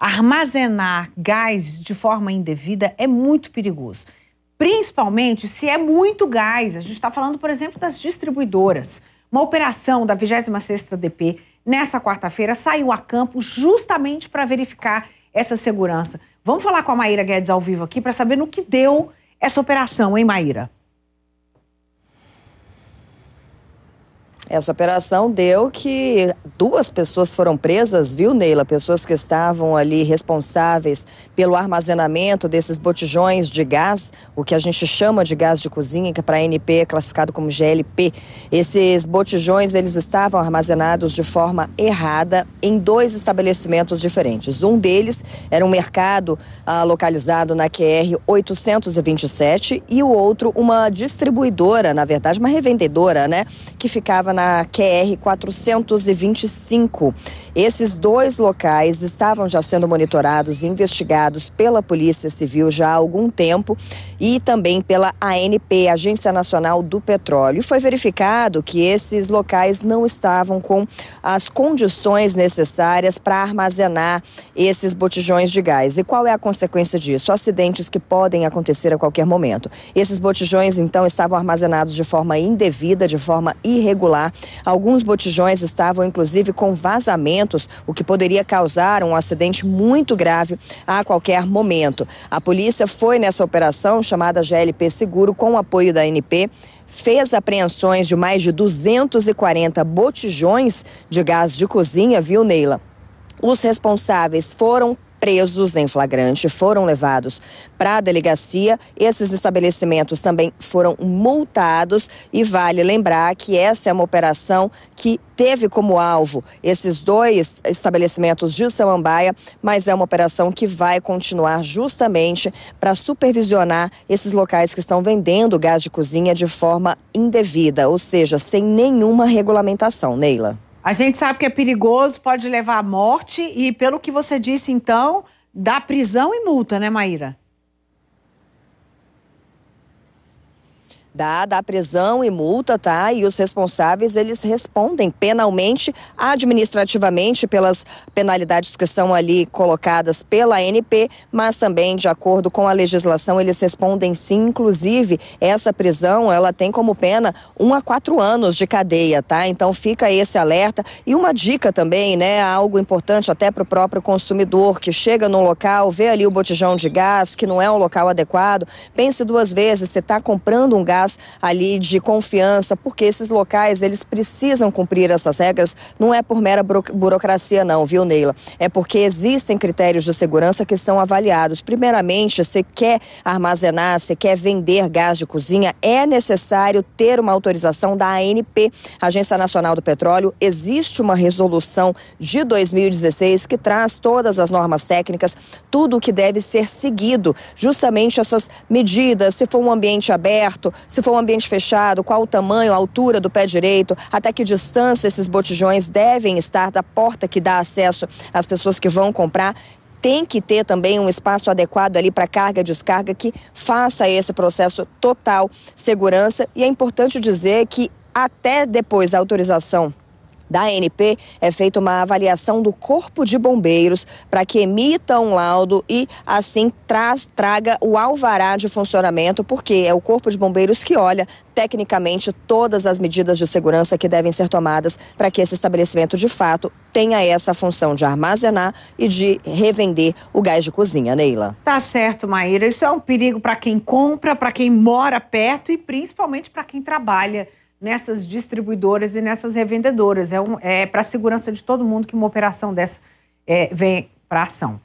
armazenar gás de forma indevida é muito perigoso. Principalmente se é muito gás. A gente está falando, por exemplo, das distribuidoras. Uma operação da 26ª DP nessa quarta-feira saiu a campo justamente para verificar essa segurança. Vamos falar com a Maíra Guedes ao vivo aqui para saber no que deu essa operação, hein, Maíra? Essa operação deu que duas pessoas foram presas, viu, Neila? Pessoas que estavam ali responsáveis pelo armazenamento desses botijões de gás, o que a gente chama de gás de cozinha, que para a NP é classificado como GLP. Esses botijões, eles estavam armazenados de forma errada em dois estabelecimentos diferentes. Um deles era um mercado ah, localizado na QR 827 e o outro uma distribuidora, na verdade, uma revendedora, né, que ficava na na QR 425. Esses dois locais estavam já sendo monitorados e investigados pela Polícia Civil já há algum tempo e também pela ANP, Agência Nacional do Petróleo. Foi verificado que esses locais não estavam com as condições necessárias para armazenar esses botijões de gás. E qual é a consequência disso? Acidentes que podem acontecer a qualquer momento. Esses botijões, então, estavam armazenados de forma indevida, de forma irregular Alguns botijões estavam inclusive com vazamentos, o que poderia causar um acidente muito grave a qualquer momento. A polícia foi nessa operação chamada GLP Seguro com o apoio da NP fez apreensões de mais de 240 botijões de gás de cozinha, viu, Neila? Os responsáveis foram presos em flagrante foram levados para a delegacia. Esses estabelecimentos também foram multados e vale lembrar que essa é uma operação que teve como alvo esses dois estabelecimentos de Samambaia, mas é uma operação que vai continuar justamente para supervisionar esses locais que estão vendendo gás de cozinha de forma indevida, ou seja, sem nenhuma regulamentação, Neila. A gente sabe que é perigoso, pode levar à morte e, pelo que você disse, então, dá prisão e multa, né, Maíra? dada a prisão e multa, tá? E os responsáveis, eles respondem penalmente, administrativamente pelas penalidades que são ali colocadas pela ANP, mas também de acordo com a legislação, eles respondem sim, inclusive essa prisão, ela tem como pena um a quatro anos de cadeia, tá? Então fica esse alerta e uma dica também, né? Algo importante até para o próprio consumidor que chega num local, vê ali o botijão de gás que não é um local adequado, pense duas vezes se está comprando um gás ali de confiança, porque esses locais eles precisam cumprir essas regras. Não é por mera burocracia, não, viu, Neila? É porque existem critérios de segurança que são avaliados. Primeiramente, se quer armazenar, se quer vender gás de cozinha, é necessário ter uma autorização da ANP, Agência Nacional do Petróleo. Existe uma resolução de 2016 que traz todas as normas técnicas, tudo o que deve ser seguido, justamente essas medidas, se for um ambiente aberto, se for um ambiente fechado, qual o tamanho, a altura do pé direito, até que distância esses botijões devem estar da porta que dá acesso às pessoas que vão comprar tem que ter também um espaço adequado ali para carga e descarga que faça esse processo total segurança. E é importante dizer que até depois da autorização da ANP, é feita uma avaliação do Corpo de Bombeiros para que emita um laudo e assim traz, traga o alvará de funcionamento, porque é o Corpo de Bombeiros que olha tecnicamente todas as medidas de segurança que devem ser tomadas para que esse estabelecimento de fato tenha essa função de armazenar e de revender o gás de cozinha, Neila. Tá certo, Maíra. Isso é um perigo para quem compra, para quem mora perto e principalmente para quem trabalha nessas distribuidoras e nessas revendedoras. É, um, é para a segurança de todo mundo que uma operação dessa é, vem para ação.